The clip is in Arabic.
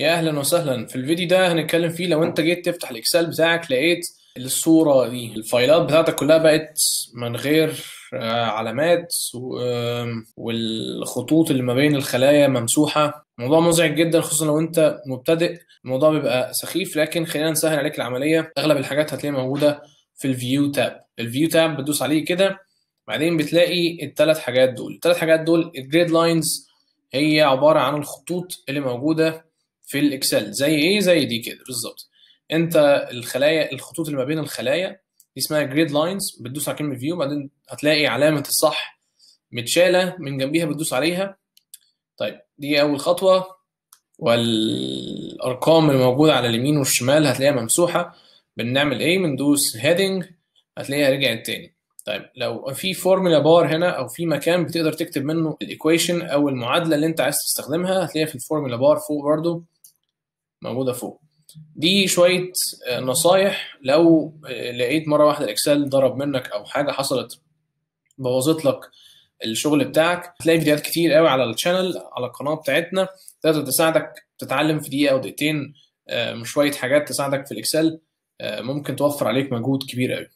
يا اهلا وسهلا في الفيديو ده هنتكلم فيه لو انت جيت تفتح الاكسل بتاعك لقيت الصوره دي الفايلات بتاعتك كلها بقت من غير آه، علامات والخطوط اللي ما بين الخلايا ممسوحه الموضوع مزعج جدا خصوصا لو انت مبتدئ الموضوع بيبقى سخيف لكن خلينا نسهل عليك العمليه اغلب الحاجات هتلاقيها موجوده في الفيو تاب الفيو تاب بتدوس عليه كده بعدين بتلاقي الثلاث حاجات دول الثلاث حاجات دول الجريد لاينز هي عباره عن الخطوط اللي موجوده في الاكسل زي ايه زي دي كده بالظبط انت الخلايا الخطوط اللي ما بين الخلايا دي اسمها جريد لاينز بتدوس على كلمه فيو بعدين هتلاقي علامه الصح متشاله من جنبيها بتدوس عليها طيب دي اول خطوه والارقام اللي موجوده على اليمين والشمال هتلاقيها ممسوحه بنعمل ايه بندوس هيدنج هتلاقيها رجعت تاني طيب لو في فورمولا بار هنا او في مكان بتقدر تكتب منه الايكويشن او المعادله اللي انت عايز تستخدمها هتلاقيها في الفورمولا بار فوق برده موجوده فوق دي شويه آه، نصايح لو آه، لقيت مره واحده الاكسل ضرب منك او حاجه حصلت بوظت لك الشغل بتاعك هتلاقي فيديوهات كتير قوي على الشانل على القناه بتاعتنا تقدر تساعدك تتعلم في دقيقه او دقيقتين آه، شويه حاجات تساعدك في الاكسل ممكن توفر عليك مجهود كبير قوي